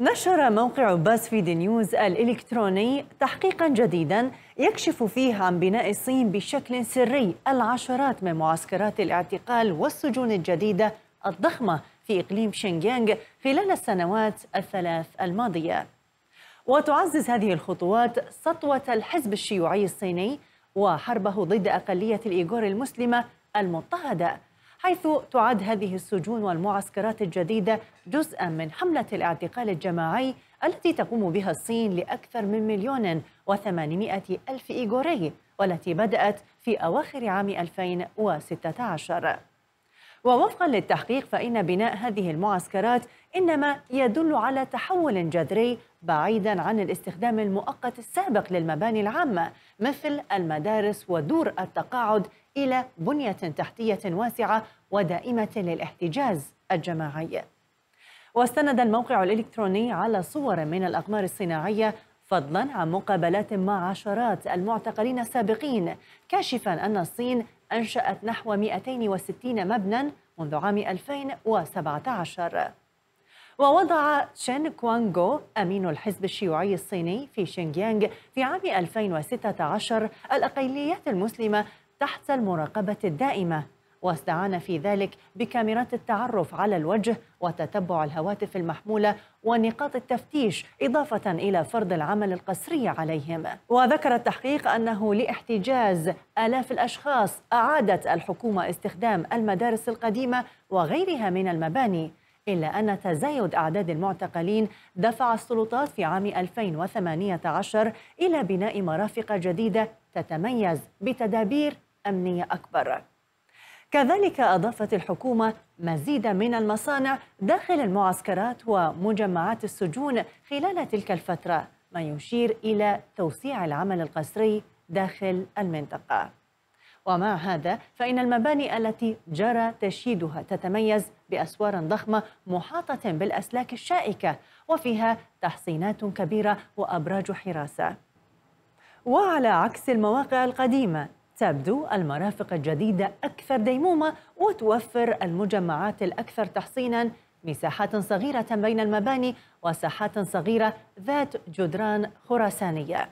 نشر موقع بازفيد نيوز الإلكتروني تحقيقا جديدا يكشف فيه عن بناء الصين بشكل سري العشرات من معسكرات الاعتقال والسجون الجديدة الضخمة في إقليم شينجيانغ خلال السنوات الثلاث الماضية وتعزز هذه الخطوات سطوة الحزب الشيوعي الصيني وحربه ضد أقلية الإيغور المسلمة المضطهدة حيث تعد هذه السجون والمعسكرات الجديدة جزءا من حملة الاعتقال الجماعي التي تقوم بها الصين لأكثر من مليون وثمانمائة ألف إيغوري والتي بدأت في أواخر عام 2016 ووفقا للتحقيق فإن بناء هذه المعسكرات إنما يدل على تحول جذري بعيدا عن الاستخدام المؤقت السابق للمباني العامة مثل المدارس ودور التقاعد إلى بنية تحتية واسعة ودائمة للاحتجاز الجماعي واستند الموقع الإلكتروني على صور من الأقمار الصناعية فضلا عن مقابلات مع عشرات المعتقلين السابقين كاشفا أن الصين أنشأت نحو 260 مبنى منذ عام 2017 ووضع تشين كوانغو أمين الحزب الشيوعي الصيني في شينجيانغ في عام 2016 الأقليات المسلمة تحت المراقبة الدائمة واستعان في ذلك بكاميرات التعرف على الوجه وتتبع الهواتف المحمولة ونقاط التفتيش إضافة إلى فرض العمل القسري عليهم وذكر التحقيق أنه لاحتجاز آلاف الأشخاص أعادت الحكومة استخدام المدارس القديمة وغيرها من المباني إلا أن تزايد أعداد المعتقلين دفع السلطات في عام 2018 إلى بناء مرافق جديدة تتميز بتدابير أمنية أكبر كذلك أضافت الحكومة مزيد من المصانع داخل المعسكرات ومجمعات السجون خلال تلك الفترة ما يشير إلى توسيع العمل القسري داخل المنطقة ومع هذا فإن المباني التي جرى تشييدها تتميز بأسوار ضخمة محاطة بالأسلاك الشائكة وفيها تحصينات كبيرة وأبراج حراسة وعلى عكس المواقع القديمة تبدو المرافق الجديدة أكثر ديمومة وتوفر المجمعات الأكثر تحصيناً مساحات صغيرة بين المباني وساحات صغيرة ذات جدران خراسانية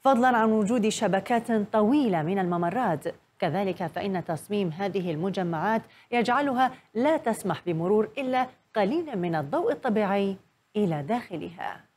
فضلا عن وجود شبكات طويلة من الممرات كذلك فإن تصميم هذه المجمعات يجعلها لا تسمح بمرور إلا قليلا من الضوء الطبيعي إلى داخلها